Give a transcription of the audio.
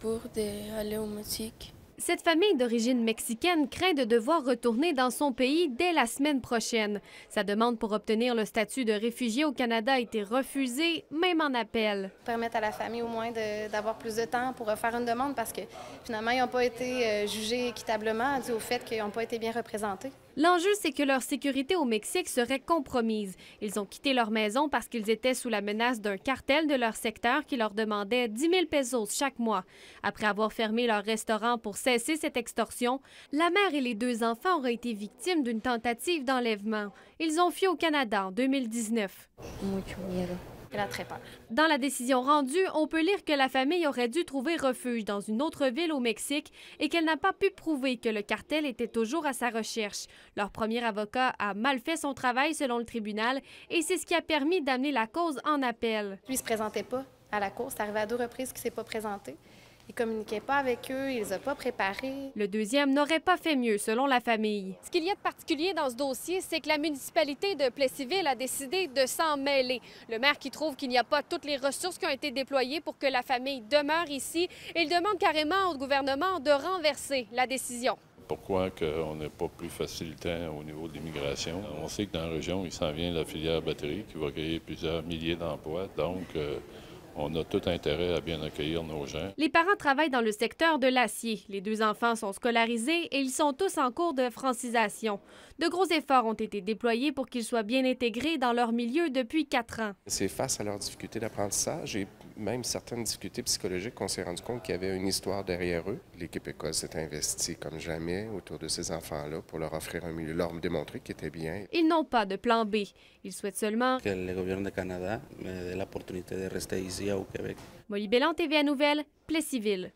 pour Cette famille d'origine mexicaine craint de devoir retourner dans son pays dès la semaine prochaine. Sa demande pour obtenir le statut de réfugié au Canada a été refusée, même en appel. Permettre à la famille au moins d'avoir plus de temps pour faire une demande parce que finalement, ils n'ont pas été euh, jugés équitablement dû au fait qu'ils n'ont pas été bien représentés. L'enjeu, c'est que leur sécurité au Mexique serait compromise. Ils ont quitté leur maison parce qu'ils étaient sous la menace d'un cartel de leur secteur qui leur demandait 10 000 pesos chaque mois. Après avoir fermé leur restaurant pour cesser cette extorsion, la mère et les deux enfants auraient été victimes d'une tentative d'enlèvement. Ils ont fui au Canada en 2019. Dans la décision rendue, on peut lire que la famille aurait dû trouver refuge dans une autre ville au Mexique et qu'elle n'a pas pu prouver que le cartel était toujours à sa recherche. Leur premier avocat a mal fait son travail selon le tribunal et c'est ce qui a permis d'amener la cause en appel. Lui, se présentait pas à la cour. C'est arrivé à deux reprises qu'il s'est pas présenté. Ils communiquaient pas avec eux, ils les ont pas préparés. Le deuxième n'aurait pas fait mieux, selon la famille. Ce qu'il y a de particulier dans ce dossier, c'est que la municipalité de Plessisville a décidé de s'en mêler. Le maire qui trouve qu'il n'y a pas toutes les ressources qui ont été déployées pour que la famille demeure ici, il demande carrément au gouvernement de renverser la décision pourquoi on n'est pas plus facilitant au niveau de l'immigration. On sait que dans la région, il s'en vient la filière batterie qui va créer plusieurs milliers d'emplois. Donc, euh, on a tout intérêt à bien accueillir nos gens. Les parents travaillent dans le secteur de l'acier. Les deux enfants sont scolarisés et ils sont tous en cours de francisation. De gros efforts ont été déployés pour qu'ils soient bien intégrés dans leur milieu depuis quatre ans. C'est face à leurs difficultés d'apprentissage et même certaines difficultés psychologiques on s'est rendu compte qu'il y avait une histoire derrière eux. L'équipe École s'est investie comme jamais autour de ces enfants-là pour leur offrir un milieu, leur démontrer qu'ils étaient bien. Ils n'ont pas de plan B. Ils souhaitent seulement que le gouvernement du Canada me donne l'opportunité de rester ici au Québec. Molly Bellant, TVA Nouvelle, Plessisville.